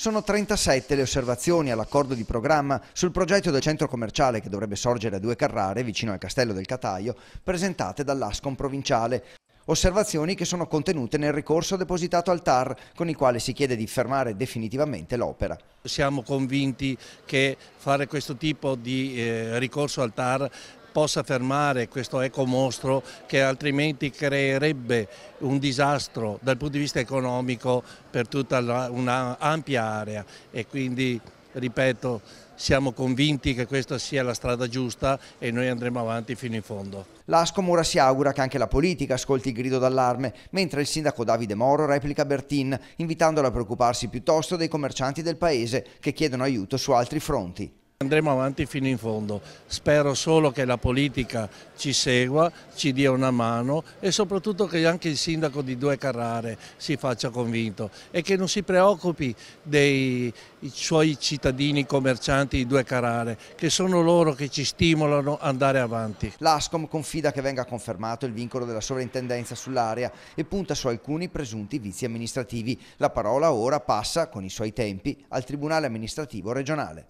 Sono 37 le osservazioni all'accordo di programma sul progetto del centro commerciale che dovrebbe sorgere a Due Carrare, vicino al castello del Cataio, presentate dall'Ascom provinciale. Osservazioni che sono contenute nel ricorso depositato al TAR, con il quale si chiede di fermare definitivamente l'opera. Siamo convinti che fare questo tipo di eh, ricorso al TAR possa fermare questo ecomostro che altrimenti creerebbe un disastro dal punto di vista economico per tutta un'ampia area e quindi ripeto siamo convinti che questa sia la strada giusta e noi andremo avanti fino in fondo. L'Ascom ora si augura che anche la politica ascolti il grido d'allarme, mentre il sindaco Davide Moro replica Bertin, invitandolo a preoccuparsi piuttosto dei commercianti del paese che chiedono aiuto su altri fronti. Andremo avanti fino in fondo, spero solo che la politica ci segua, ci dia una mano e soprattutto che anche il sindaco di Due Carrare si faccia convinto e che non si preoccupi dei suoi cittadini commercianti di Due Carrare, che sono loro che ci stimolano ad andare avanti. L'ASCOM confida che venga confermato il vincolo della sovrintendenza sull'area e punta su alcuni presunti vizi amministrativi. La parola ora passa, con i suoi tempi, al Tribunale amministrativo regionale.